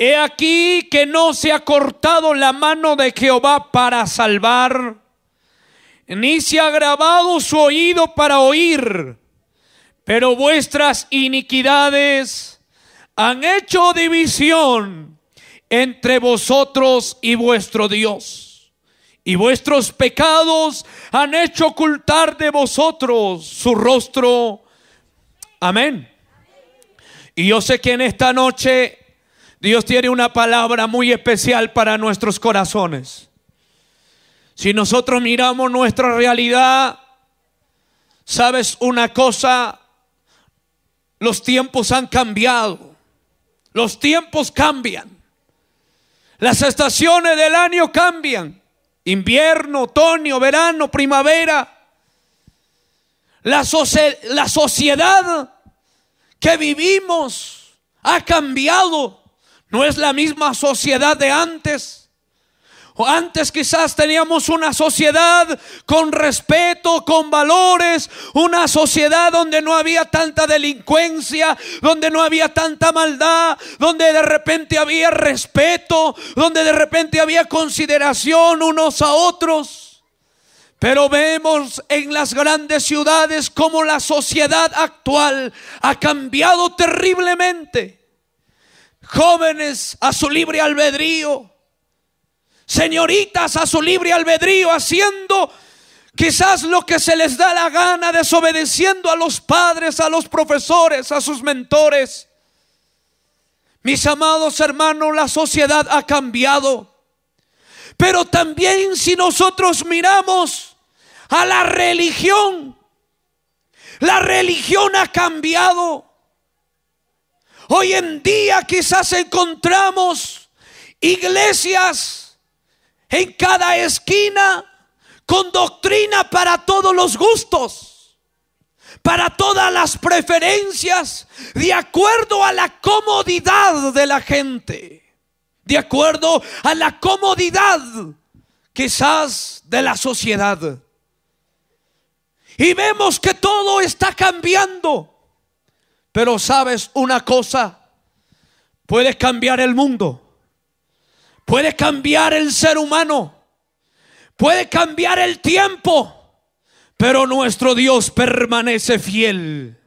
He aquí que no se ha cortado la mano de Jehová para salvar, ni se ha grabado su oído para oír, pero vuestras iniquidades han hecho división entre vosotros y vuestro Dios, y vuestros pecados han hecho ocultar de vosotros su rostro. Amén. Y yo sé que en esta noche Dios tiene una palabra muy especial para nuestros corazones. Si nosotros miramos nuestra realidad, sabes una cosa, los tiempos han cambiado. Los tiempos cambian. Las estaciones del año cambian. Invierno, otoño, verano, primavera. La, la sociedad que vivimos ha cambiado. No es la misma sociedad de antes. Antes quizás teníamos una sociedad con respeto, con valores, una sociedad donde no había tanta delincuencia, donde no había tanta maldad, donde de repente había respeto, donde de repente había consideración unos a otros. Pero vemos en las grandes ciudades cómo la sociedad actual ha cambiado terriblemente jóvenes a su libre albedrío, señoritas a su libre albedrío, haciendo quizás lo que se les da la gana, desobedeciendo a los padres, a los profesores, a sus mentores. Mis amados hermanos, la sociedad ha cambiado. Pero también si nosotros miramos a la religión, la religión ha cambiado. Hoy en día quizás encontramos iglesias en cada esquina con doctrina para todos los gustos, para todas las preferencias, de acuerdo a la comodidad de la gente, de acuerdo a la comodidad quizás de la sociedad. Y vemos que todo está cambiando. Pero sabes una cosa, puedes cambiar el mundo, puedes cambiar el ser humano, puede cambiar el tiempo, pero nuestro Dios permanece fiel.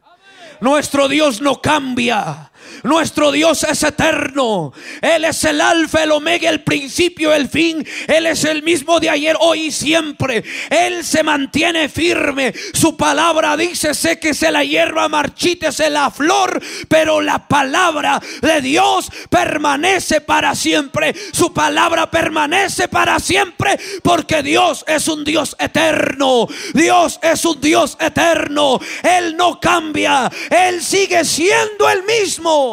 Nuestro Dios no cambia. Nuestro Dios es eterno. Él es el alfa, el omega, el principio, el fin. Él es el mismo de ayer, hoy y siempre. Él se mantiene firme. Su palabra dice, sé que se la hierba, marchítese la flor, pero la palabra de Dios permanece para siempre. Su palabra permanece para siempre porque Dios es un Dios eterno. Dios es un Dios eterno. Él no cambia. Él sigue siendo el mismo.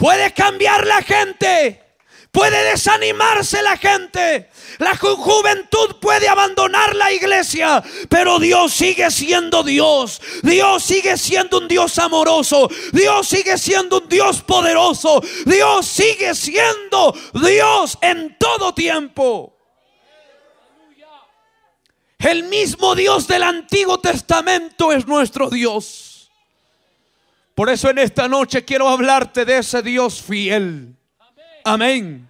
Puede cambiar la gente. Puede desanimarse la gente. La juventud puede abandonar la iglesia. Pero Dios sigue siendo Dios. Dios sigue siendo un Dios amoroso. Dios sigue siendo un Dios poderoso. Dios sigue siendo Dios en todo tiempo. El mismo Dios del Antiguo Testamento es nuestro Dios. Por eso en esta noche quiero hablarte de ese Dios fiel. Amén.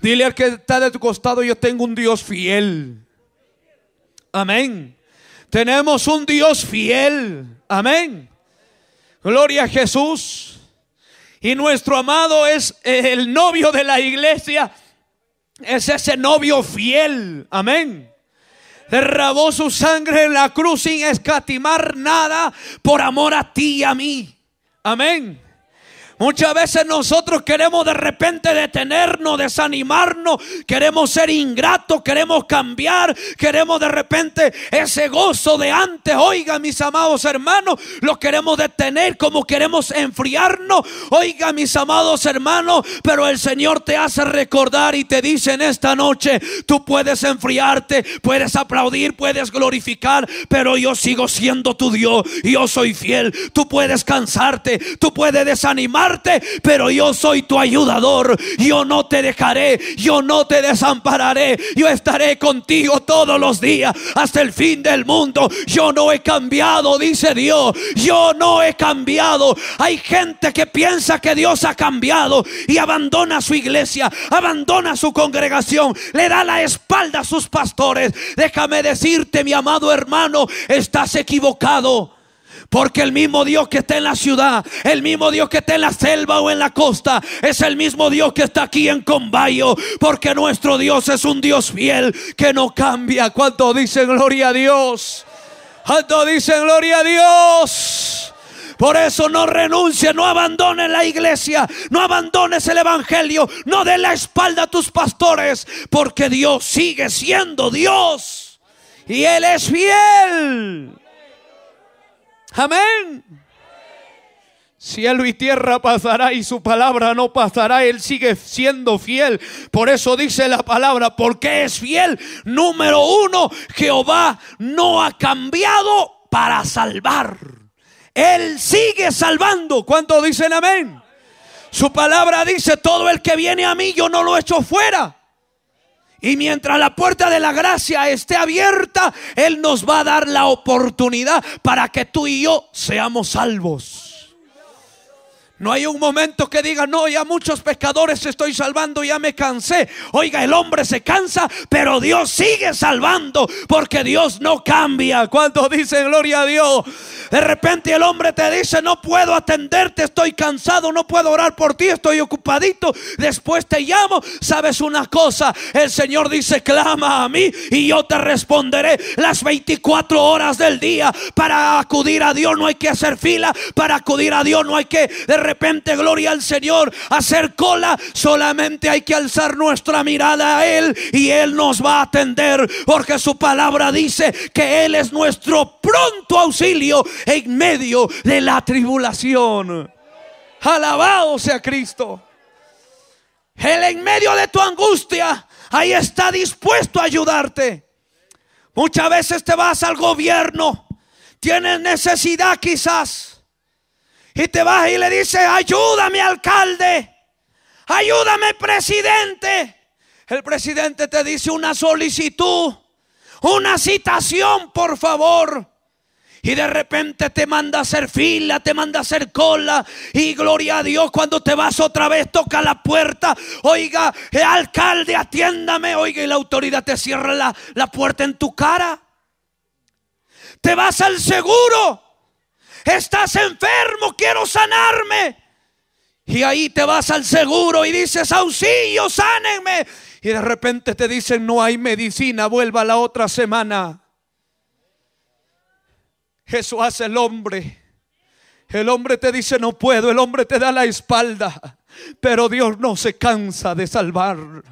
Dile al que está de tu costado, yo tengo un Dios fiel. Amén. Tenemos un Dios fiel. Amén. Gloria a Jesús. Y nuestro amado es el novio de la iglesia. Es ese novio fiel. Amén. Derrabó su sangre en la cruz sin escatimar nada por amor a ti y a mí. Amén. Muchas veces nosotros queremos de repente detenernos, desanimarnos, queremos ser ingratos, queremos cambiar, queremos de repente ese gozo de antes. Oiga, mis amados hermanos, lo queremos detener como queremos enfriarnos. Oiga, mis amados hermanos, pero el Señor te hace recordar y te dice en esta noche, tú puedes enfriarte, puedes aplaudir, puedes glorificar, pero yo sigo siendo tu Dios, yo soy fiel, tú puedes cansarte, tú puedes desanimar pero yo soy tu ayudador. Yo no te dejaré, yo no te desampararé. Yo estaré contigo todos los días hasta el fin del mundo. Yo no he cambiado, dice Dios. Yo no he cambiado. Hay gente que piensa que Dios ha cambiado y abandona su iglesia, abandona su congregación, le da la espalda a sus pastores. Déjame decirte, mi amado hermano, estás equivocado. Porque el mismo Dios que está en la ciudad, el mismo Dios que está en la selva o en la costa, es el mismo Dios que está aquí en Combayo. Porque nuestro Dios es un Dios fiel que no cambia. ¿Cuánto dicen gloria a Dios? ¿Cuánto dicen gloria a Dios? Por eso no renuncie, no abandones la iglesia, no abandones el evangelio, no dé la espalda a tus pastores, porque Dios sigue siendo Dios y Él es fiel. Amén. Cielo y tierra pasará y su palabra no pasará. Él sigue siendo fiel. Por eso dice la palabra, porque es fiel. Número uno, Jehová no ha cambiado para salvar. Él sigue salvando. ¿Cuántos dicen amén? Su palabra dice, todo el que viene a mí yo no lo echo fuera. Y mientras la puerta de la gracia esté abierta, Él nos va a dar la oportunidad para que tú y yo seamos salvos. No hay un momento que diga, no, ya muchos pescadores estoy salvando, ya me cansé. Oiga, el hombre se cansa, pero Dios sigue salvando, porque Dios no cambia. Cuando dice gloria a Dios, de repente el hombre te dice, no puedo atenderte, estoy cansado, no puedo orar por ti, estoy ocupadito. Después te llamo. ¿Sabes una cosa? El Señor dice, clama a mí y yo te responderé las 24 horas del día. Para acudir a Dios no hay que hacer fila, para acudir a Dios no hay que repente, gloria al Señor, hacer cola. Solamente hay que alzar nuestra mirada a Él y Él nos va a atender. Porque su palabra dice que Él es nuestro pronto auxilio en medio de la tribulación. Alabado sea Cristo. Él en medio de tu angustia, ahí está dispuesto a ayudarte. Muchas veces te vas al gobierno, tienes necesidad quizás y te vas y le dices, ayúdame alcalde, ayúdame presidente. El presidente te dice una solicitud, una citación, por favor. Y de repente te manda a hacer fila, te manda a hacer cola. Y gloria a Dios, cuando te vas otra vez, toca la puerta. Oiga, eh, alcalde, atiéndame. Oiga, y la autoridad te cierra la, la puerta en tu cara. Te vas al seguro estás enfermo, quiero sanarme. Y ahí te vas al seguro y dices, auxilio, sánenme. Y de repente te dicen, no hay medicina, vuelva la otra semana. Jesús hace el hombre. El hombre te dice, no puedo, el hombre te da la espalda. Pero Dios no se cansa de salvar.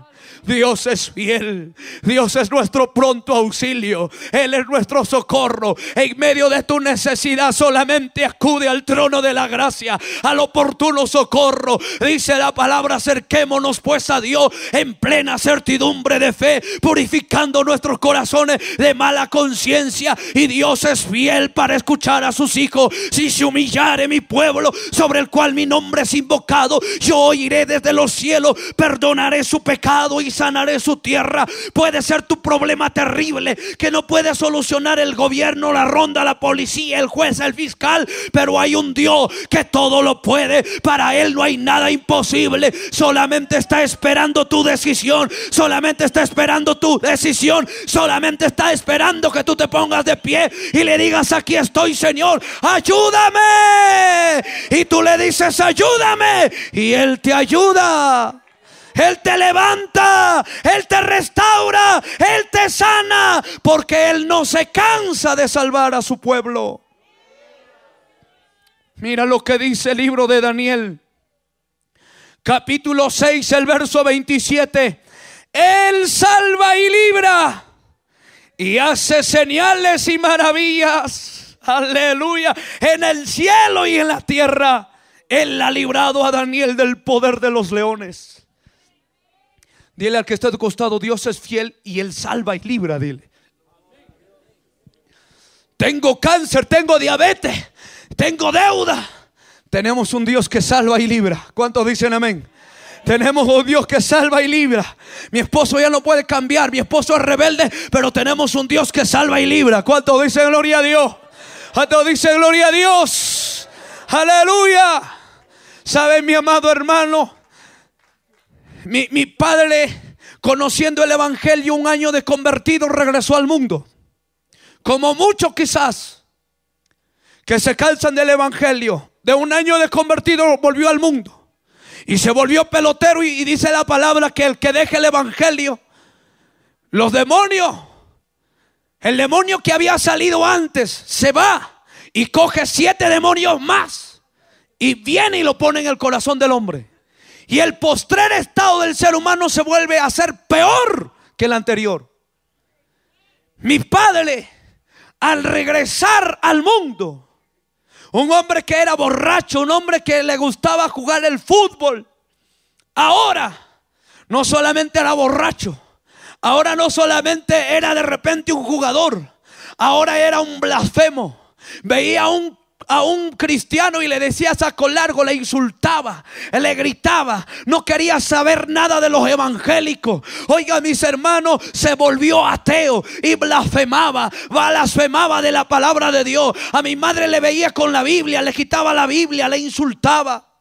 Dios es fiel. Dios es nuestro pronto auxilio. Él es nuestro socorro. En medio de tu necesidad solamente acude al trono de la gracia, al oportuno socorro. Dice la palabra, acerquémonos pues a Dios en plena certidumbre de fe, purificando nuestros corazones de mala conciencia. Y Dios es fiel para escuchar a sus hijos. Si se humillare mi pueblo sobre el cual mi nombre es invocado, yo oiré desde los cielos, perdonaré su pecado y sanaré su tierra. Puede ser tu problema terrible que no puede solucionar el gobierno, la ronda, la policía, el juez, el fiscal, pero hay un Dios que todo lo puede. Para Él no hay nada imposible. Solamente está esperando tu decisión. Solamente está esperando tu decisión. Solamente está esperando que tú te pongas de pie y le digas, aquí estoy Señor, ayúdame. Y tú le dices, ayúdame. Y Él te ayuda. Él te levanta, Él te restaura, Él te sana, porque Él no se cansa de salvar a su pueblo. Mira lo que dice el libro de Daniel, capítulo 6, el verso 27. Él salva y libra y hace señales y maravillas. Aleluya. En el cielo y en la tierra. Él ha librado a Daniel del poder de los leones. Dile al que está a tu costado, Dios es fiel y Él salva y libra, dile. Tengo cáncer, tengo diabetes, tengo deuda. Tenemos un Dios que salva y libra. ¿Cuántos dicen amén? Tenemos un Dios que salva y libra. Mi esposo ya no puede cambiar. Mi esposo es rebelde, pero tenemos un Dios que salva y libra. ¿Cuántos dicen gloria a Dios? ¿Cuántos dicen gloria a Dios? Aleluya. ¿Saben, mi amado hermano? Mi, padre, conociendo el Evangelio un año de convertido, regresó al mundo. Como muchos quizás que se calzan del Evangelio, de un año de convertido volvió al mundo. Y se volvió pelotero y dice la palabra que el que deje el Evangelio, los demonios, el demonio que había salido antes, se va y coge siete demonios más y viene y lo pone en el corazón del hombre. Y el postrer estado del ser humano se vuelve a ser peor que el anterior. Mi padre, al regresar al mundo, un hombre que era borracho, un hombre que le gustaba jugar el fútbol, ahora no solamente era borracho, ahora no solamente era de repente un jugador, ahora era un blasfemo. Veía un a un cristiano y le decía saco largo, le insultaba, le gritaba, no quería saber nada de los evangélicos. Oiga, mis hermanos, se volvió ateo y blasfemaba, blasfemaba de la palabra de Dios. A mi madre le veía con la Biblia, le quitaba la Biblia, le insultaba.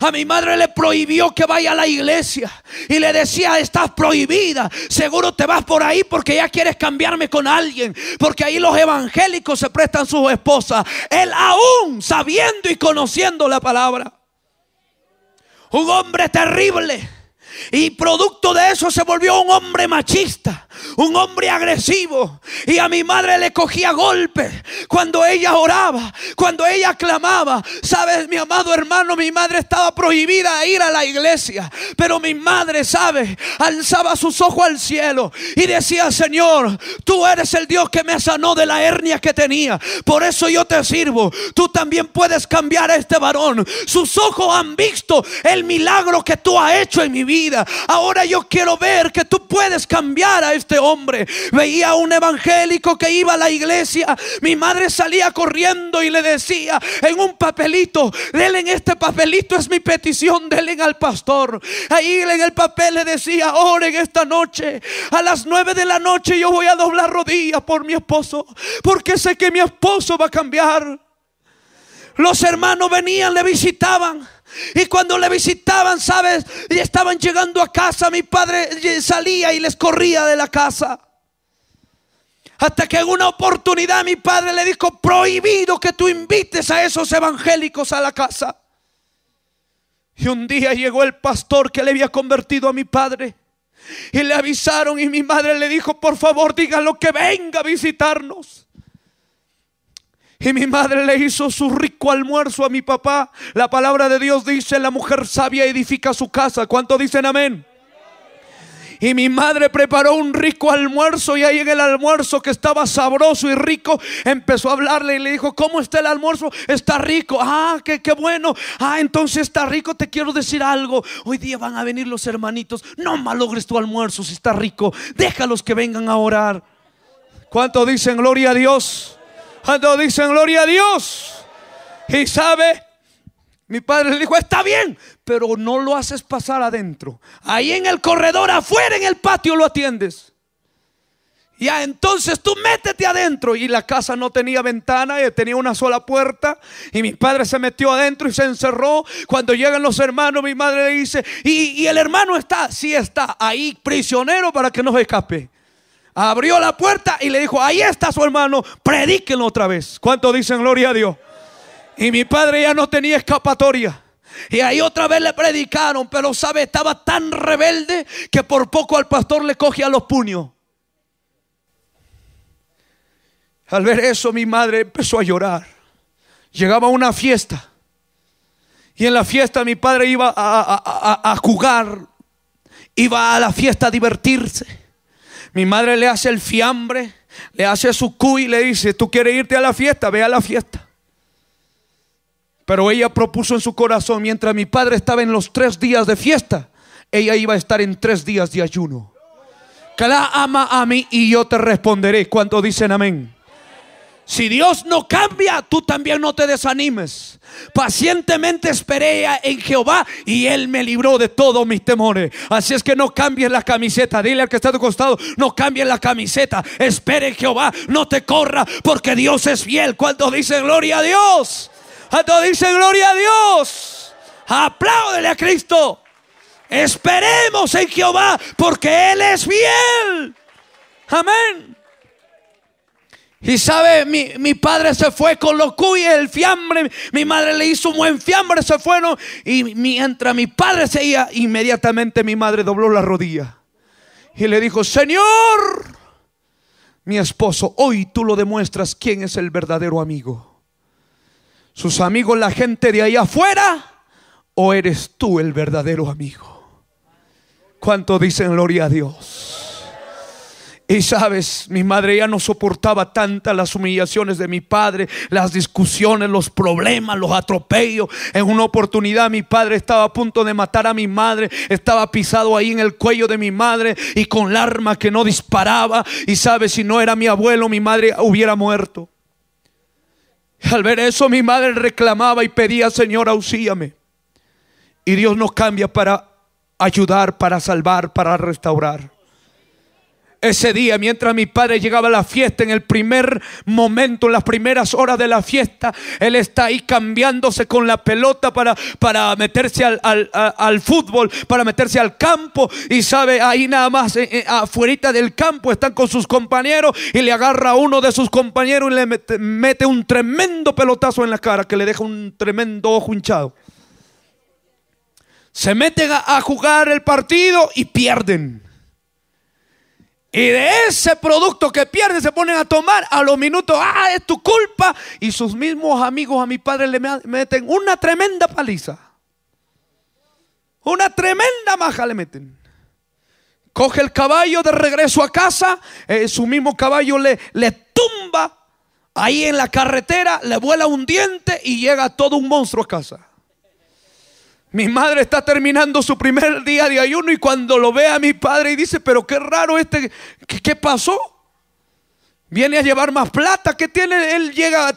A mi madre le prohibió que vaya a la iglesia. Y le decía, estás prohibida. Seguro te vas por ahí porque ya quieres cambiarme con alguien. Porque ahí los evangélicos se prestan sus esposas. Él aún sabiendo y conociendo la palabra. Un hombre terrible y producto de eso se volvió un hombre machista, un hombre agresivo. Y a mi madre le cogía golpes cuando ella oraba, cuando ella clamaba. Sabes, mi amado hermano, mi madre estaba prohibida a ir a la iglesia. Pero mi madre, sabes, alzaba sus ojos al cielo y decía, Señor, tú eres el Dios que me sanó de la hernia que tenía. Por eso yo te sirvo. Tú también puedes cambiar a este varón. Sus ojos han visto el milagro que tú has hecho en mi vida. Ahora yo quiero ver que tú puedes cambiar a este hombre. Veía un evangélico que iba a la iglesia. Mi madre salía corriendo y le decía en un papelito, denle en este papelito es mi petición, denle al pastor. Ahí en el papel le decía, oren esta noche. A las nueve de la noche yo voy a doblar rodillas por mi esposo, porque sé que mi esposo va a cambiar. Los hermanos venían, le visitaban. Y cuando le visitaban, ¿sabes? Y estaban llegando a casa, mi padre salía y les corría de la casa. Hasta que en una oportunidad mi padre le dijo, prohibido que tú invites a esos evangélicos a la casa. Y un día llegó el pastor que le había convertido a mi padre. Y le avisaron y mi madre le dijo, por favor, lo que venga a visitarnos. Y mi madre le hizo su rico almuerzo a mi papá. La palabra de Dios dice, la mujer sabia edifica su casa. ¿Cuánto dicen amén? Y mi madre preparó un rico almuerzo y ahí en el almuerzo que estaba sabroso y rico, empezó a hablarle y le dijo, ¿cómo está el almuerzo? Está rico. Ah, qué, bueno. Ah, entonces está rico. Te quiero decir algo. Hoy día van a venir los hermanitos. No malogres tu almuerzo si está rico. Déjalos que vengan a orar. ¿Cuánto dicen gloria a Dios? Cuando dicen gloria a Dios. Y sabe, mi padre le dijo, está bien, pero no lo haces pasar adentro. Ahí en el corredor, afuera en el patio lo atiendes. Ya entonces tú métete adentro. Y la casa no tenía ventana, eh, tenía una sola puerta. Y mi padre se metió adentro y se encerró. Cuando llegan los hermanos, mi madre le dice, y, el hermano está, sí está, ahí prisionero para que no se escape. Abrió la puerta y le dijo, ahí está su hermano, predíquenlo otra vez. ¿Cuánto dicen gloria a Dios? Y mi padre ya no tenía escapatoria. Y ahí otra vez le predicaron, pero sabe, estaba tan rebelde que por poco al pastor le coge a los puños. Al ver eso mi madre empezó a llorar. Llegaba una fiesta. Y en la fiesta mi padre iba a jugar, iba a la fiesta a divertirse. Mi madre le hace el fiambre, le hace su cuy y le dice, tú quieres irte a la fiesta, ve a la fiesta. Pero ella propuso en su corazón, mientras mi padre estaba en los tres días de fiesta, ella iba a estar en tres días de ayuno. la ama a mí y yo te responderé. cuando dicen amén? Si Dios no cambia, tú también no te desanimes. Pacientemente esperé en Jehová y Él me libró de todos mis temores. Así es que no cambies la camiseta. Dile al que está a tu costado, no cambies la camiseta. Espere en Jehová, no te corra, porque Dios es fiel. Cuando dice gloria a Dios, cuando dice gloria a Dios, apláudele a Cristo. Esperemos en Jehová, porque Él es fiel. Amén. Y sabe, mi, padre se fue con los cuyes, el fiambre. Mi madre le hizo un buen fiambre, se fueron. Y mientras mi padre se iba, inmediatamente mi madre dobló la rodilla. Y le dijo, Señor, mi esposo, hoy tú lo demuestras quién es el verdadero amigo. Sus amigos, la gente de ahí afuera, o eres tú el verdadero amigo. ¿Cuánto dicen gloria a Dios? Y sabes, mi madre ya no soportaba tantas las humillaciones de mi padre, las discusiones, los problemas, los atropellos. En una oportunidad mi padre estaba a punto de matar a mi madre, estaba pisado ahí en el cuello de mi madre y con el arma que no disparaba. Y sabes, si no era mi abuelo, mi madre hubiera muerto. Al ver eso mi madre reclamaba y pedía, Señor, auxíame. Y Dios nos cambia para ayudar, para salvar, para restaurar. Ese día, mientras mi padre llegaba a la fiesta, en el primer momento, en las primeras horas de la fiesta, él está ahí cambiándose con la pelota para, para meterse al, fútbol, para meterse al campo. Y sabe, ahí nada más, eh, eh, afuera del campo, están con sus compañeros y le agarra a uno de sus compañeros y le mete, un tremendo pelotazo en la cara que le deja un tremendo ojo hinchado. Se meten a jugar el partido y pierden. Y de ese producto que pierde se ponen a tomar a los minutos, ah, es tu culpa. Y sus mismos amigos a mi padre le meten una tremenda paliza. Una tremenda maja le meten. Coge el caballo de regreso a casa, eh, su mismo caballo le, le tumba ahí en la carretera, le vuela un diente y llega todo un monstruo a casa. Mi madre está terminando su primer día de ayuno y cuando lo ve a mi padre y dice, pero qué raro este, ¿qué, pasó? Viene a llevar más plata. ¿Qué tiene? Él llega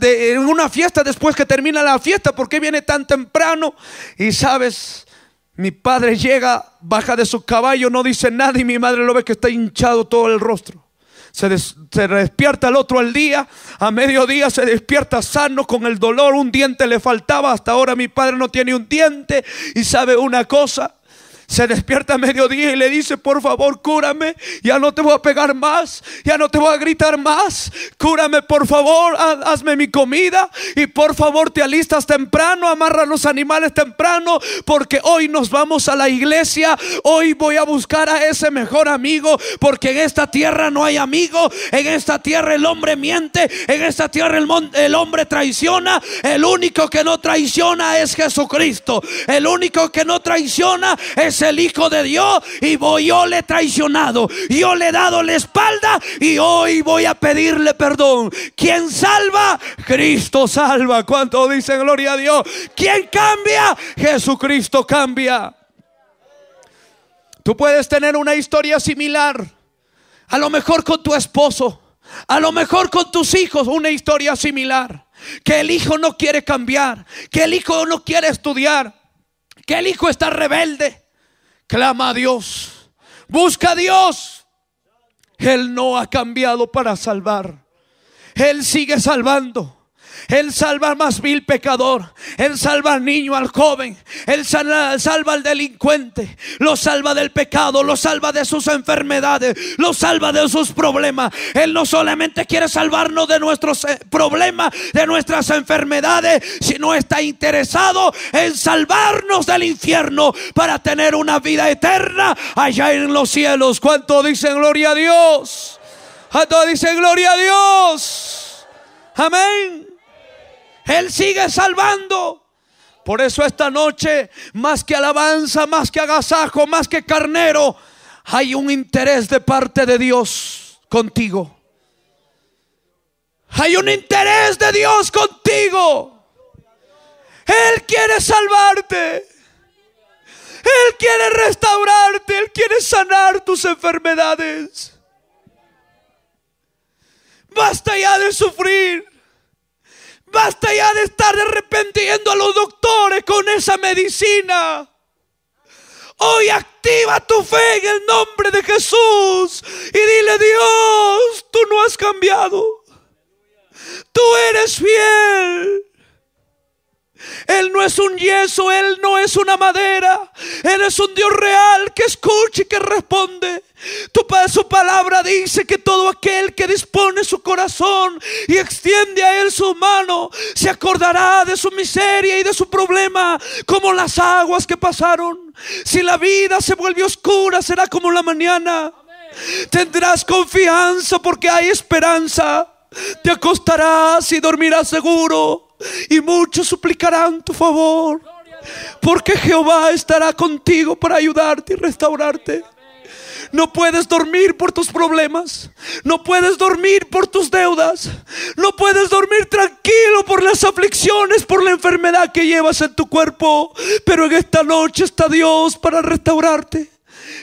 en una fiesta después que termina la fiesta. ¿Por qué viene tan temprano? Y sabes, mi padre llega, baja de su caballo, no dice nada y mi madre lo ve que está hinchado todo el rostro. Se, despierta el otro al día, a mediodía se despierta sano con el dolor, un diente le faltaba, hasta ahora mi padre no tiene un diente y sabe una cosa, se despierta a mediodía y le dice, por favor, cúrame, ya no te voy a pegar más, ya no te voy a gritar más, cúrame, por favor, hazme mi comida y por favor te alistas temprano, amarra los animales temprano, porque hoy nos vamos a la iglesia, hoy voy a buscar a ese mejor amigo, porque en esta tierra no hay amigo, en esta tierra el hombre miente, en esta tierra el, el hombre traiciona, el único que no traiciona es Jesucristo, el único que no traiciona es el Hijo de Dios y voy, yo le he traicionado, yo le he dado la espalda y hoy voy a pedirle perdón. ¿Quién salva? Cristo salva. ¿Cuánto dicen gloria a Dios? ¿Quién cambia? Jesucristo cambia. Tú puedes tener una historia similar, a lo mejor con tu esposo, a lo mejor con tus hijos, una historia similar. Que el hijo no quiere cambiar, que el hijo no quiere estudiar, que el hijo está rebelde, Clama a Dios. Busca a Dios. Él no ha cambiado para salvar. Él sigue salvando. Él salva al más vil pecador. Él salva al niño, al joven. Él salva, al delincuente. Lo salva del pecado. Lo salva de sus enfermedades. Lo salva de sus problemas. Él no solamente quiere salvarnos de nuestros eh, problemas, de nuestras enfermedades, sino está interesado en salvarnos del infierno para tener una vida eterna allá en los cielos. ¿Cuánto dicen gloria a Dios? ¿Cuánto dicen gloria a Dios? Amén. Él sigue salvando. Por eso esta noche, más que alabanza, más que agasajo, más que carnero, hay un interés de parte de Dios contigo. Hay un interés de Dios contigo. Él quiere salvarte. Él quiere restaurarte. Él quiere sanar tus enfermedades. Basta ya de sufrir. Basta ya de estar arrepentiendo a los doctores con esa medicina. Hoy activa tu fe en el nombre de Jesús y dile, Dios, tú no has cambiado. Tú eres fiel. Él no es un yeso, Él no es una madera. Él es un Dios real que escucha y que responde. Tu, su palabra dice que todo aquel que dispone su corazón y extiende a Él su mano se acordará de su miseria y de su problema, como las aguas que pasaron. Si la vida se vuelve oscura, será como la mañana. Tendrás confianza porque hay esperanza. Te acostarás y dormirás seguro y muchos suplicarán tu favor. Porque Jehová estará contigo para ayudarte y restaurarte. No puedes dormir por tus problemas. No puedes dormir por tus deudas. No puedes dormir tranquilo por las aflicciones, por la enfermedad que llevas en tu cuerpo. Pero en esta noche está Dios para restaurarte.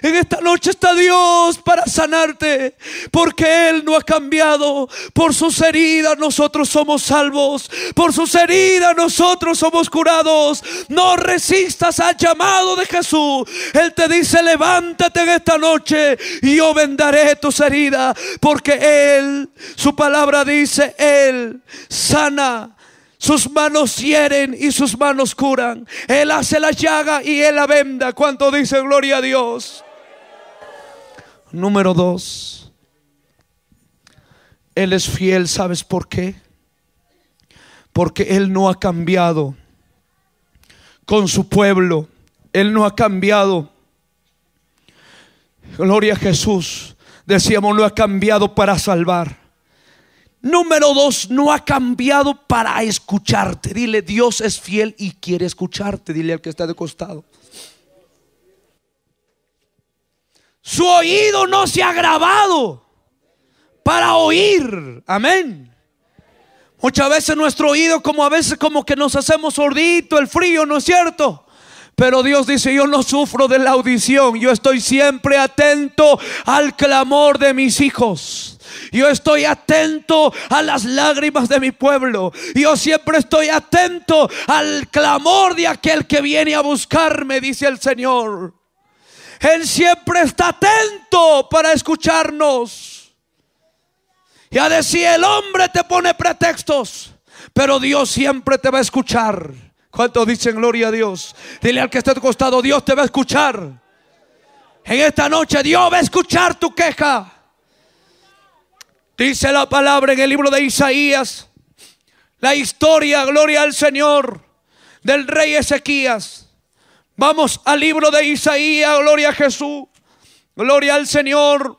En esta noche está Dios para sanarte, porque Él no ha cambiado. Por sus heridas nosotros somos salvos, por sus heridas nosotros somos curados. No resistas al llamado de Jesús. Él te dice, levántate en esta noche y yo vendaré tus heridas, porque Él, su palabra dice, Él sana. Sus manos hieren y sus manos curan. Él hace la llaga y él la venda. Cuanto dice gloria a Dios. Número dos, Él es fiel, ¿sabes por qué? Porque Él no ha cambiado con su pueblo. Él no ha cambiado. Gloria a Jesús. Decíamos, no ha cambiado para salvar. Número dos, no ha cambiado para escucharte. Dile, Dios es fiel y quiere escucharte. Dile al que está de costado. Su oído no se ha grabado para oír. Amén. Muchas veces nuestro oído como a veces como que nos hacemos sordito, el frío, ¿no es cierto? Pero Dios dice, yo no sufro de la audición, yo estoy siempre atento al clamor de mis hijos. Yo estoy atento a las lágrimas de mi pueblo. Yo siempre estoy atento al clamor de aquel que viene a buscarme, dice el Señor. Él siempre está atento para escucharnos. Ya decía, el hombre te pone pretextos, pero Dios siempre te va a escuchar. ¿Cuántos dicen gloria a Dios? Dile al que esté a tu costado, Dios te va a escuchar. En esta noche Dios va a escuchar tu queja. Dice la palabra en el libro de Isaías, la historia, gloria al Señor, del rey Ezequías. Vamos al libro de Isaías, gloria a Jesús, gloria al Señor,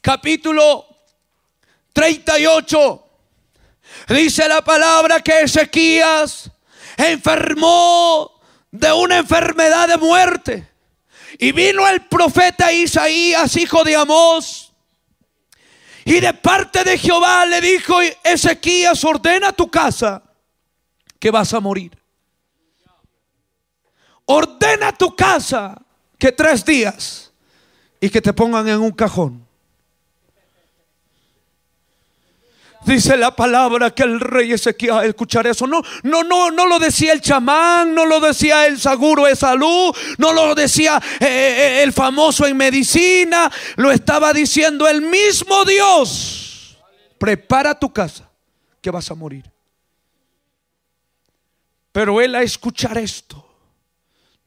capítulo 38. Dice la palabra que Ezequías enfermó de una enfermedad de muerte. Y vino el profeta Isaías, hijo de Amós, y de parte de Jehová le dijo, Ezequías, ordena tu casa, que vas a morir ordena tu casa que tres días y que te pongan en un cajón. Dice la palabra que el rey Ezequiel escuchar eso. No, no, no, no lo decía el chamán, no lo decía el seguro de salud, no lo decía eh, eh, eh, el famoso en medicina, lo estaba diciendo el mismo Dios. Prepara tu casa, que vas a morir. Pero él a escuchar esto,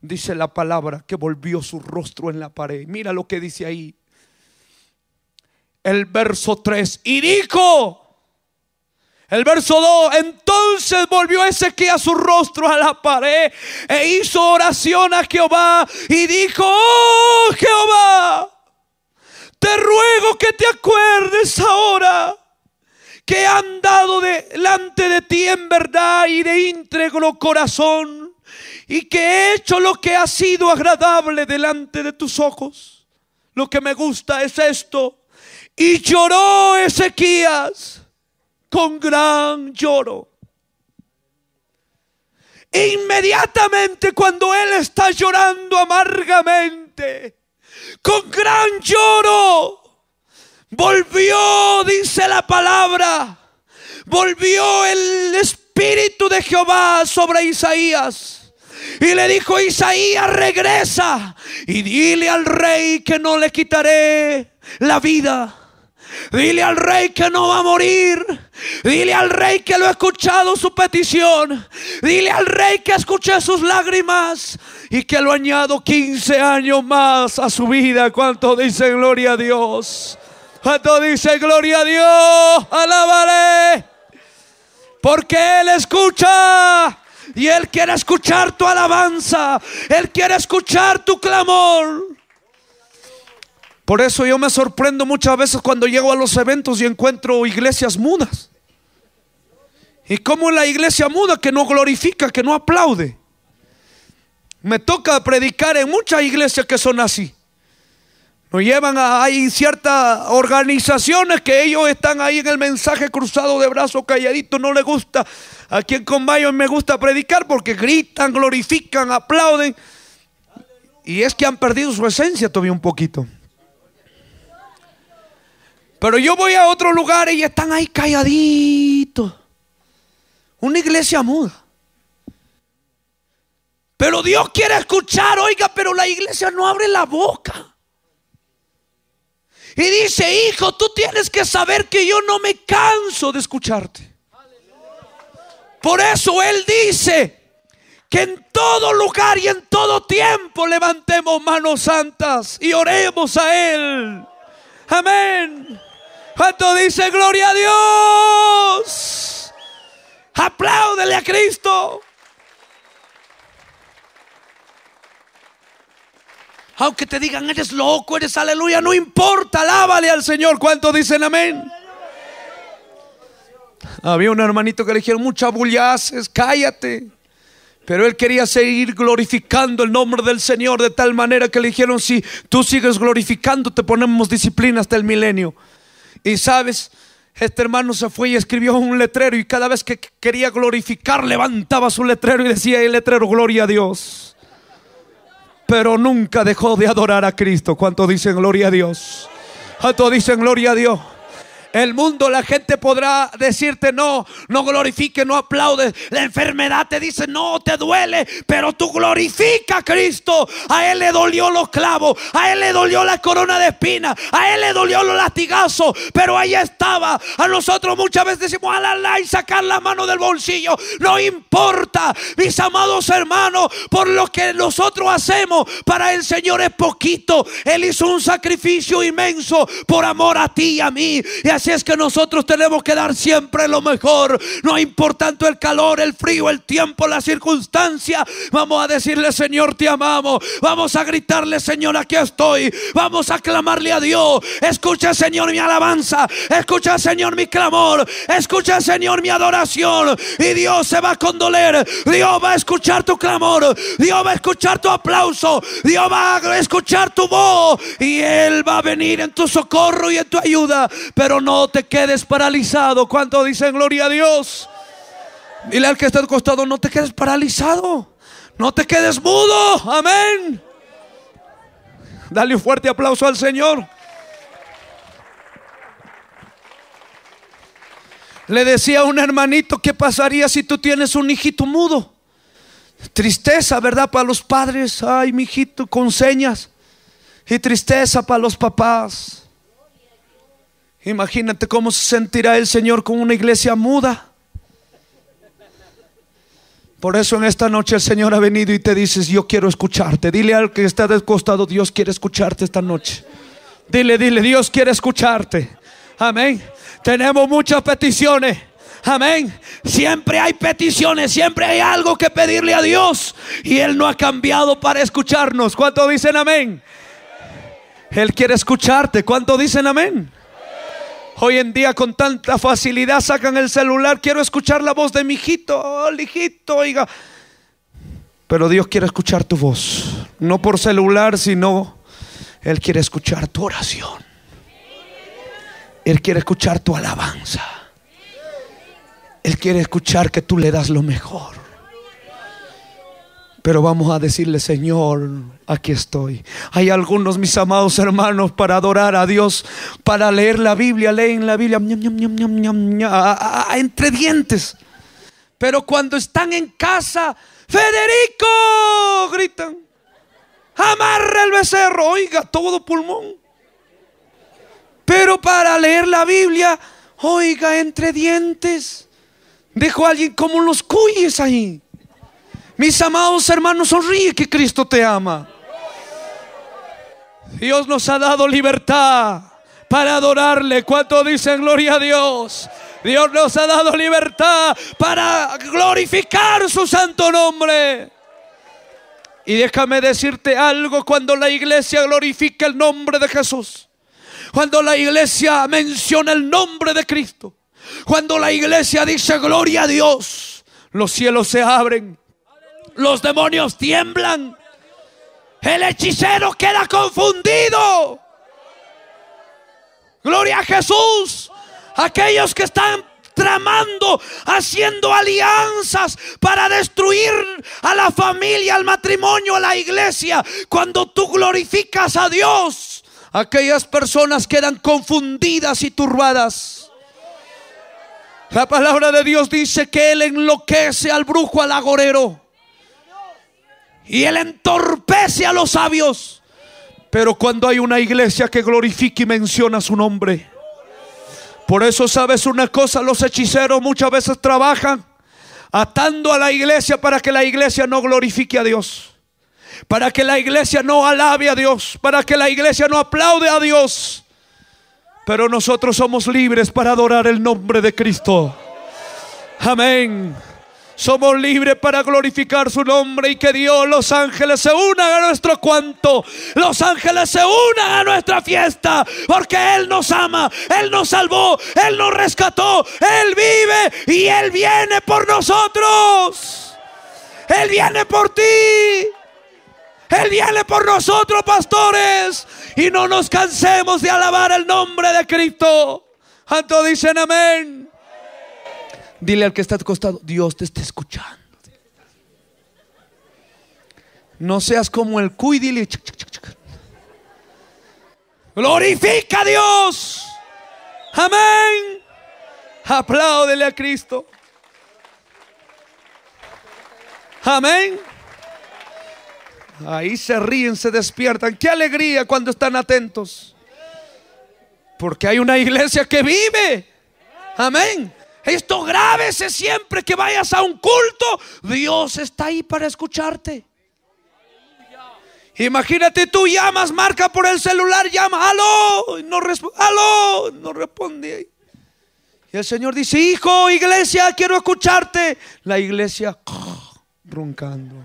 dice la palabra, que volvió su rostro en la pared. Mira lo que dice ahí. El verso 3, y dijo, el verso 2, entonces volvió Ezequiel su rostro a la pared e hizo oración a Jehová y dijo, oh Jehová, te ruego que te acuerdes ahora que han andado delante de ti en verdad y de íntegro corazón y que he hecho lo que ha sido agradable delante de tus ojos. Lo que me gusta es esto. Y lloró Ezequías con gran lloro. inmediatamente cuando él está llorando amargamente, con gran lloro, volvió, dice la palabra, volvió el Espíritu de Jehová sobre Isaías y le dijo Isaías, regresa y dile al rey que no le quitaré la vida. Dile al rey que no va a morir. Dile al rey que lo he escuchado su petición. Dile al rey que escuché sus lágrimas y que lo añado 15 años más a su vida. ¿Cuánto dice gloria a Dios? ¿Cuánto dice gloria a Dios? Alábale. Porque Él escucha y Él quiere escuchar tu alabanza. Él quiere escuchar tu clamor. Por eso yo me sorprendo muchas veces cuando llego a los eventos y encuentro iglesias mudas. Y como la iglesia muda que no glorifica, que no aplaude. Me toca predicar en muchas iglesias que son así. Nos llevan a ciertas organizaciones que ellos están ahí en el mensaje cruzado de brazos calladitos, no les gusta Aquí en mayo me gusta predicar porque gritan, glorifican, aplauden. Y es que han perdido su esencia todavía un poquito. Pero yo voy a otro lugar y están ahí calladitos. Una iglesia muda. Pero Dios quiere escuchar, oiga, pero la iglesia no abre la boca. Y dice, hijo, tú tienes que saber que yo no me canso de escucharte. Por eso Él dice que en todo lugar y en todo tiempo levantemos manos santas y oremos a Él. Amén. ¿Cuánto dice gloria a Dios, apláudele a Cristo. Aunque te digan eres loco, eres aleluya, no importa, alábale al Señor. ¿Cuánto dicen amén? Había un hermanito que le dijeron, mucha bulla haces, cállate. Pero él quería seguir glorificando el nombre del Señor de tal manera que le dijeron, si tú sigues glorificando, te ponemos disciplina hasta el milenio. Y sabes, este hermano se fue y escribió un letrero y cada vez que quería glorificar levantaba su letrero y decía el letrero, gloria a Dios. Pero nunca dejó de adorar a Cristo. ¿Cuánto dicen gloria a Dios? ¿Cuánto dicen gloria a Dios? El mundo, la gente podrá decirte no, no glorifique, no aplaudes. La enfermedad te dice no, te duele, pero tú glorifica a Cristo. A Él le dolió los clavos, a Él le dolió la corona de espinas, a Él le dolió los lastigazos pero ahí estaba. A nosotros muchas veces decimos alala y sacar la mano del bolsillo. No importa, mis amados hermanos, por lo que nosotros hacemos para el Señor es poquito. Él hizo un sacrificio inmenso por amor a ti y a mí. Así es que nosotros tenemos que dar siempre lo mejor. No importa tanto el calor, el frío, el tiempo, la circunstancia. Vamos a decirle, Señor, te amamos. Vamos a gritarle, Señor, aquí estoy. Vamos a clamarle a Dios. Escucha, Señor, mi alabanza. Escucha, Señor, mi clamor. Escucha, Señor, mi adoración. Y Dios se va a condoler. Dios va a escuchar tu clamor. Dios va a escuchar tu aplauso. Dios va a escuchar tu voz. Y Él va a venir en tu socorro y en tu ayuda. Pero no te quedes paralizado. ¿Cuánto dicen gloria a Dios? Dile al que está acostado, no te quedes paralizado. No te quedes mudo. Amén. Dale un fuerte aplauso al Señor. Le decía a un hermanito, ¿qué pasaría si tú tienes un hijito mudo? Tristeza, ¿verdad? Para los padres, ay, mi hijito, con señas. Y tristeza para los papás. Imagínate cómo se sentirá el Señor con una iglesia muda. Por eso en esta noche el Señor ha venido y te dices, yo quiero escucharte. Dile al que está descostado Dios quiere escucharte esta noche. Dile, dile, Dios quiere escucharte. Amén. Tenemos muchas peticiones. Amén. Siempre hay peticiones, siempre hay algo que pedirle a Dios. Y Él no ha cambiado para escucharnos. ¿Cuánto dicen amén? Él quiere escucharte. ¿Cuánto dicen amén? Hoy en día con tanta facilidad sacan el celular, quiero escuchar la voz de mi hijito, hijito, oiga. Pero Dios quiere escuchar tu voz, no por celular, sino Él quiere escuchar tu oración. Él quiere escuchar tu alabanza. Él quiere escuchar que tú le das lo mejor. Pero vamos a decirle, Señor, aquí estoy. Hay algunos, mis amados hermanos, para adorar a Dios, para leer la Biblia, leen la Biblia entre dientes. Pero cuando están en casa, Federico, gritan, amarra el becerro, oiga, todo pulmón. Pero para leer la Biblia, oiga, entre dientes, dejo a alguien como los cuyes ahí. Mis amados hermanos, sonríe que Cristo te ama. Dios nos ha dado libertad para adorarle. ¿Cuánto dicen gloria a Dios? Dios nos ha dado libertad para glorificar su santo nombre. Y déjame decirte algo, cuando la iglesia glorifica el nombre de Jesús, cuando la iglesia menciona el nombre de Cristo, cuando la iglesia dice gloria a Dios, los cielos se abren los demonios tiemblan. El hechicero queda confundido. Gloria a Jesús. Aquellos que están tramando, haciendo alianzas para destruir a la familia, al matrimonio, a la iglesia. Cuando tú glorificas a Dios, aquellas personas quedan confundidas y turbadas. La palabra de Dios dice que Él enloquece al brujo, al agorero. Y él entorpece a los sabios. Pero cuando hay una iglesia que glorifique y menciona su nombre. Por eso sabes una cosa, los hechiceros muchas veces trabajan atando a la iglesia para que la iglesia no glorifique a Dios. Para que la iglesia no alabe a Dios. Para que la iglesia no aplaude a Dios. Pero nosotros somos libres para adorar el nombre de Cristo. Amén. Somos libres para glorificar su nombre y que Dios, los ángeles se unan a nuestro cuanto. Los ángeles se unan a nuestra fiesta porque Él nos ama, Él nos salvó, Él nos rescató, Él vive y Él viene por nosotros. Él viene por ti. Él viene por nosotros, pastores. Y no nos cansemos de alabar el nombre de Cristo. Santo dicen amén. Dile al que está acostado, Dios te está escuchando. No seas como el cuy, Glorifica a Dios. Amén. Apláudele a Cristo. Amén. Ahí se ríen, se despiertan. Qué alegría cuando están atentos. Porque hay una iglesia que vive. Amén. Esto grávese siempre que vayas a un culto. Dios está ahí para escucharte. Imagínate tú llamas, marca por el celular, llama, aló, no responde, aló, no responde. Y el Señor dice, hijo, iglesia, quiero escucharte. La iglesia roncando,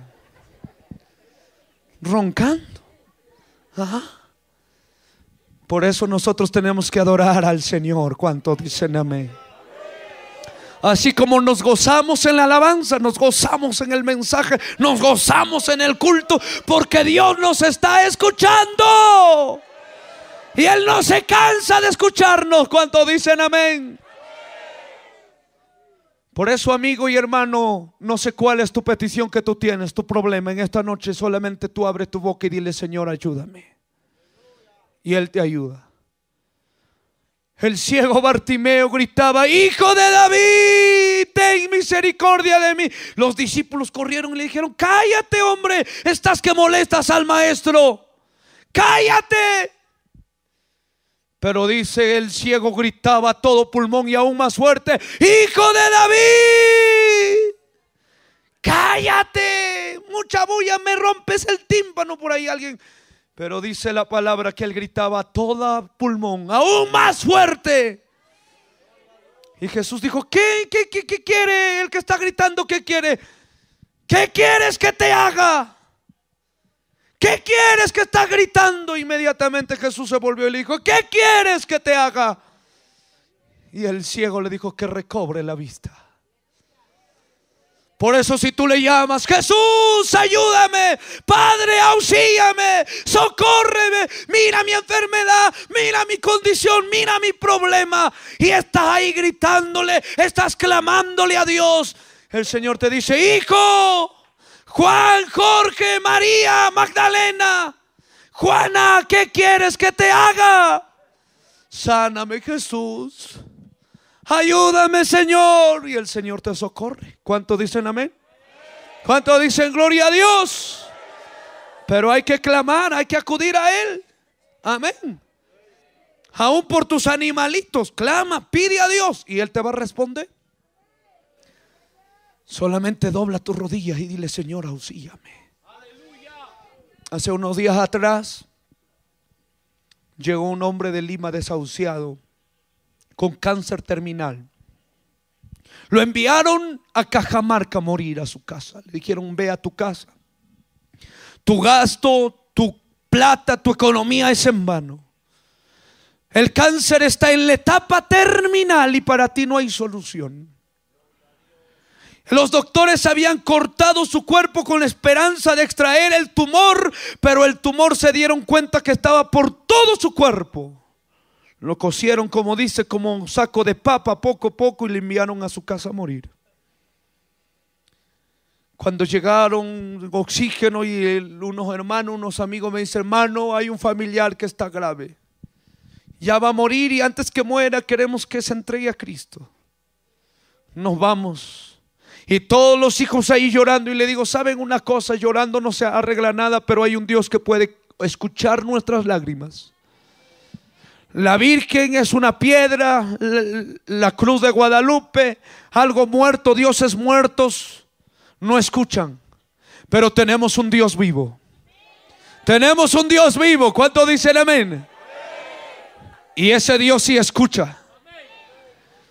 roncando. Por eso nosotros tenemos que adorar al Señor. ¿Cuánto dicen amén? Así como nos gozamos en la alabanza, nos gozamos en el mensaje, nos gozamos en el culto, porque Dios nos está escuchando. Y Él no se cansa de escucharnos cuando dicen amén. Por eso, amigo y hermano, no sé cuál es tu petición que tú tienes, tu problema. En esta noche solamente tú abres tu boca y dile, Señor, ayúdame. Y Él te ayuda. El ciego Bartimeo gritaba, Hijo de David, ten misericordia de mí. Los discípulos corrieron y le dijeron, Cállate, hombre, estás que molestas al maestro. Cállate. Pero dice, el ciego gritaba todo pulmón y aún más fuerte, Hijo de David, cállate. Mucha bulla, me rompes el tímpano por ahí alguien. Pero dice la palabra que él gritaba a toda pulmón, aún más fuerte. Y Jesús dijo, ¿qué, qué, qué, qué quiere el que está gritando? ¿Qué quiere? ¿Qué quieres que te haga? ¿Qué quieres que está gritando? Inmediatamente Jesús se volvió y le dijo, ¿qué quieres que te haga? Y el ciego le dijo que recobre la vista. Por eso si tú le llamas, Jesús, ayúdame, Padre, auxílame, socórreme, mira mi enfermedad, mira mi condición, mira mi problema. Y estás ahí gritándole, estás clamándole a Dios. El Señor te dice, hijo, Juan, Jorge, María, Magdalena, Juana, ¿qué quieres que te haga? Sáname, Jesús ayúdame Señor. Y el Señor te socorre. ¿Cuánto dicen amén? ¿Cuánto dicen gloria a Dios? Pero hay que clamar, hay que acudir a Él. Amén. Aún por tus animalitos, clama, pide a Dios y Él te va a responder. Solamente dobla tus rodillas y dile, Señor, auxíame. Hace unos días atrás llegó un hombre de Lima desahuciado con cáncer terminal. Lo enviaron a Cajamarca a morir a su casa. Le dijeron, ve a tu casa. Tu gasto, tu plata, tu economía es en vano. El cáncer está en la etapa terminal y para ti no hay solución. Los doctores habían cortado su cuerpo con la esperanza de extraer el tumor, pero el tumor se dieron cuenta que estaba por todo su cuerpo. Lo cosieron, como dice, como un saco de papa poco a poco y le enviaron a su casa a morir. Cuando llegaron oxígeno y unos hermanos, unos amigos me dicen, hermano, hay un familiar que está grave. Ya va a morir y antes que muera queremos que se entregue a Cristo. Nos vamos. Y todos los hijos ahí llorando y le digo, ¿saben una cosa? Llorando no se arregla nada, pero hay un Dios que puede escuchar nuestras lágrimas la Virgen es una piedra, la, cruz de Guadalupe, algo muerto, dioses muertos, no escuchan. Pero tenemos un Dios vivo. Tenemos un Dios vivo. ¿Cuánto dicen amén? Y ese Dios sí escucha.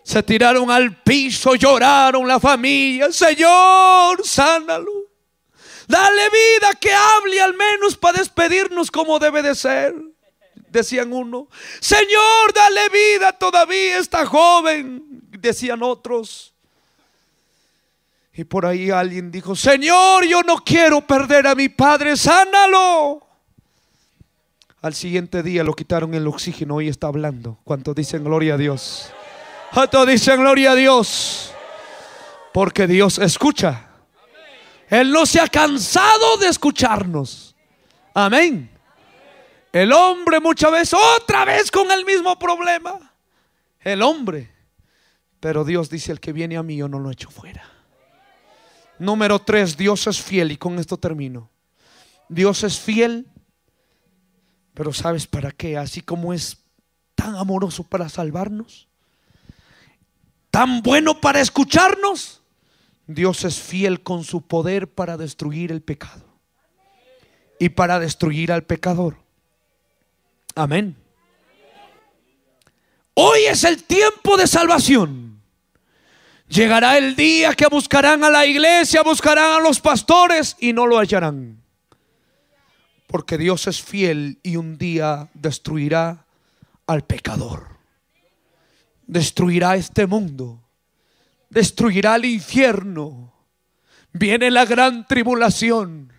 Se tiraron al piso, lloraron la familia. Señor, sánalo. Dale vida que hable al menos para despedirnos como debe de ser decían uno. Señor, dale vida todavía esta joven, decían otros. Y por ahí alguien dijo, Señor, yo no quiero perder a mi padre, sánalo. Al siguiente día lo quitaron el oxígeno y está hablando. cuanto dicen gloria a Dios? ¿Cuántos dicen gloria a Dios? Porque Dios escucha. Él no se ha cansado de escucharnos. Amén. El hombre muchas veces, otra vez con el mismo problema. El hombre. Pero Dios dice, el que viene a mí yo no lo echo fuera. Número tres, Dios es fiel y con esto termino. Dios es fiel, pero ¿sabes para qué? Así como es tan amoroso para salvarnos, tan bueno para escucharnos, Dios es fiel con su poder para destruir el pecado y para destruir al pecador. Amén. Hoy es el tiempo de salvación. Llegará el día que buscarán a la iglesia, buscarán a los pastores y no lo hallarán. Porque Dios es fiel y un día destruirá al pecador. Destruirá este mundo. Destruirá el infierno. Viene la gran tribulación.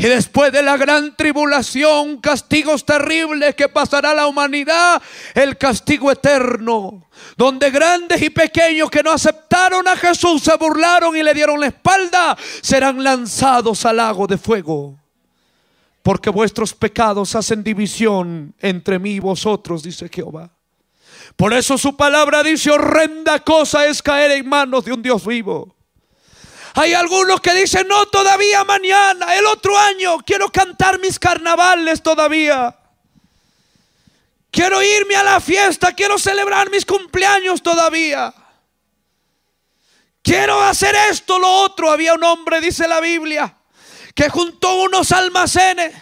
Y después de la gran tribulación, castigos terribles que pasará la humanidad, el castigo eterno, donde grandes y pequeños que no aceptaron a Jesús, se burlaron y le dieron la espalda, serán lanzados al lago de fuego. Porque vuestros pecados hacen división entre mí y vosotros, dice Jehová. Por eso su palabra dice, horrenda cosa es caer en manos de un Dios vivo. Hay algunos que dicen, no, todavía mañana, el otro año, quiero cantar mis carnavales todavía. Quiero irme a la fiesta, quiero celebrar mis cumpleaños todavía. Quiero hacer esto, lo otro. Había un hombre, dice la Biblia, que juntó unos almacenes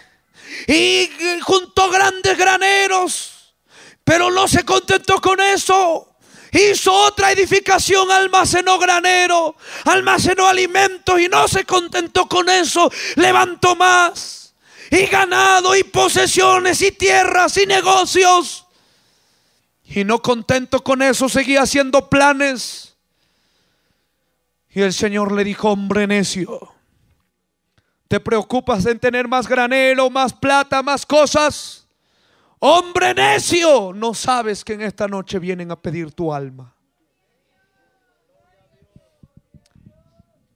y juntó grandes graneros, pero no se contentó con eso hizo otra edificación, almacenó granero, almacenó alimentos y no se contentó con eso, levantó más y ganado y posesiones y tierras y negocios. Y no contento con eso, seguía haciendo planes. Y el Señor le dijo, hombre necio, ¿te preocupas en tener más granero, más plata, más cosas? Hombre necio, no sabes que en esta noche vienen a pedir tu alma.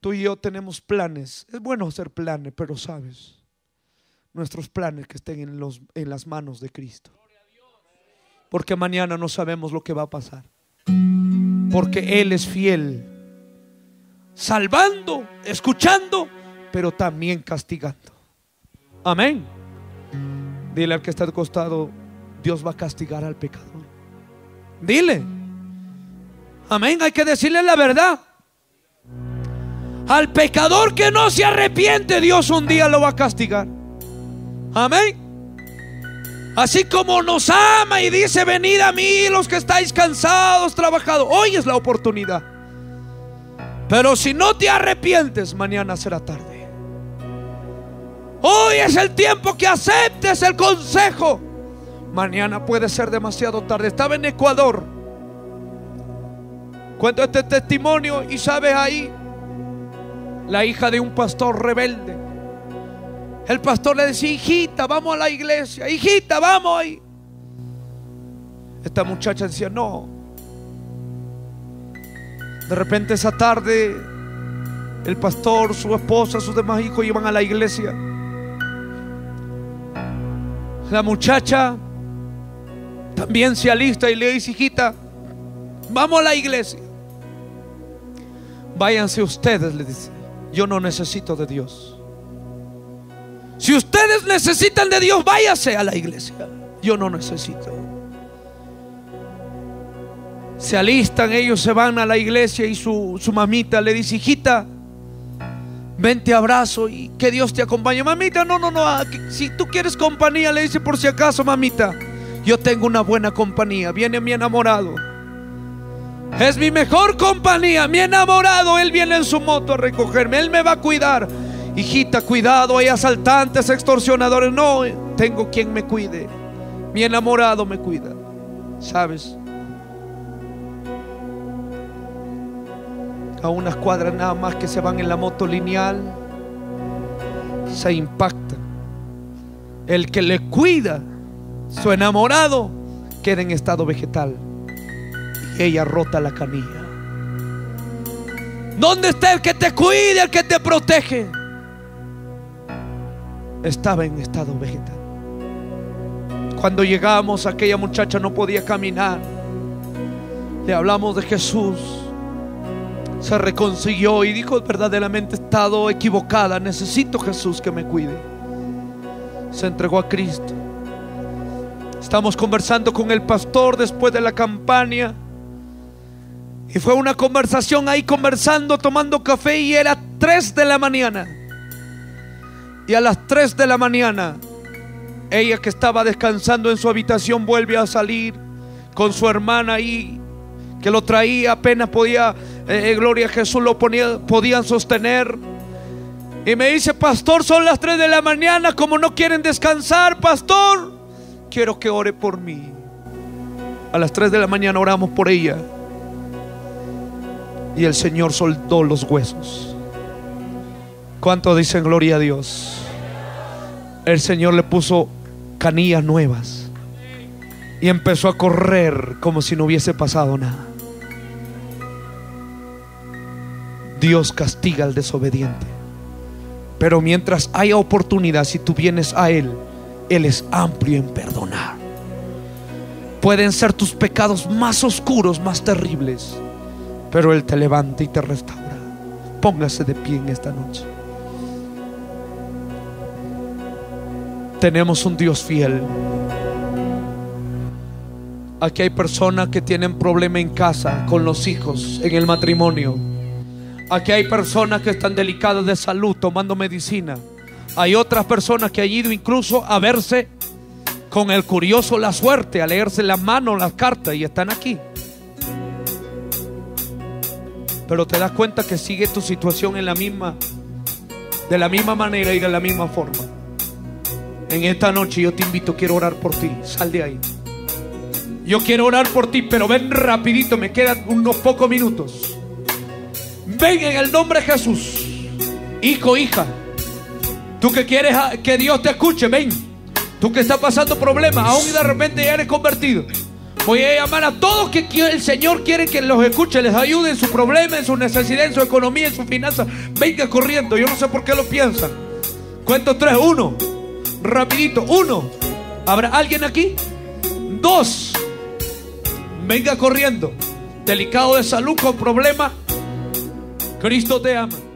Tú y yo tenemos planes. Es bueno hacer planes, pero sabes, nuestros planes que estén en, los, en las manos de Cristo. Porque mañana no sabemos lo que va a pasar. Porque Él es fiel. Salvando, escuchando, pero también castigando. Amén. Dile al que está acostado, Dios va a castigar al pecador. Dile. Amén, hay que decirle la verdad. Al pecador que no se arrepiente, Dios un día lo va a castigar. Amén. Así como nos ama y dice, venid a mí los que estáis cansados, trabajados. Hoy es la oportunidad. Pero si no te arrepientes, mañana será tarde. Hoy es el tiempo que aceptes el consejo. Mañana puede ser demasiado tarde. Estaba en Ecuador. Cuento este testimonio y sabes ahí, la hija de un pastor rebelde. El pastor le decía, hijita, vamos a la iglesia. Hijita, vamos ahí. Esta muchacha decía, no. De repente esa tarde, el pastor, su esposa, sus demás hijos iban a la iglesia. La muchacha también se alista y le dice, hijita, vamos a la iglesia. Váyanse ustedes, le dice, yo no necesito de Dios. Si ustedes necesitan de Dios, váyase a la iglesia. Yo no necesito. Se alistan, ellos se van a la iglesia y su, su mamita le dice, hijita, Vente abrazo y que Dios te acompañe. Mamita, no, no, no. Ah, si tú quieres compañía, le dice por si acaso, mamita. Yo tengo una buena compañía. Viene mi enamorado. Es mi mejor compañía. Mi enamorado. Él viene en su moto a recogerme. Él me va a cuidar. Hijita, cuidado. Hay asaltantes, extorsionadores. No, eh, tengo quien me cuide. Mi enamorado me cuida. ¿Sabes? a unas cuadras nada más que se van en la moto lineal, se impacta El que le cuida, su enamorado, queda en estado vegetal. ella rota la canilla. ¿Dónde está el que te cuida, el que te protege? Estaba en estado vegetal. Cuando llegamos, aquella muchacha no podía caminar. Le hablamos de Jesús se reconcilió y dijo, verdaderamente he estado equivocada, necesito Jesús que me cuide. Se entregó a Cristo. Estamos conversando con el pastor después de la campaña. Y fue una conversación ahí conversando, tomando café y era 3 de la mañana. Y a las 3 de la mañana, ella que estaba descansando en su habitación vuelve a salir con su hermana ahí, que lo traía, apenas podía eh, eh, gloria a Jesús, lo podían sostener. Y me dice, pastor, son las 3 de la mañana, como no quieren descansar, pastor, quiero que ore por mí. A las 3 de la mañana oramos por ella. Y el Señor soltó los huesos. ¿Cuánto dicen gloria a Dios? El Señor le puso canillas nuevas. Y empezó a correr como si no hubiese pasado nada. Dios castiga al desobediente. Pero mientras haya oportunidad, si tú vienes a Él, Él es amplio en perdonar. Pueden ser tus pecados más oscuros, más terribles, pero Él te levanta y te restaura. Póngase de pie en esta noche. Tenemos un Dios fiel. Aquí hay personas que tienen problema en casa, con los hijos, en el matrimonio. Aquí hay personas que están delicadas de salud tomando medicina. Hay otras personas que han ido incluso a verse con el curioso la suerte, a leerse las manos, las cartas y están aquí. Pero te das cuenta que sigue tu situación en la misma de la misma manera y de la misma forma. En esta noche yo te invito, quiero orar por ti. Sal de ahí. Yo quiero orar por ti, pero ven rapidito, me quedan unos pocos minutos. Ven en el nombre de Jesús. Hijo, hija. Tú que quieres que Dios te escuche, ven. Tú que estás pasando problemas, aún y de repente ya eres convertido. Voy a llamar a todos que el Señor quiere que los escuche, les ayude en su problema, en su necesidad, en su economía, en su finanza. Venga corriendo, yo no sé por qué lo piensan. Cuento tres, uno. Rapidito, uno. ¿Habrá alguien aquí? Dos. Venga corriendo. Delicado de salud, con problemas Cristo te ama.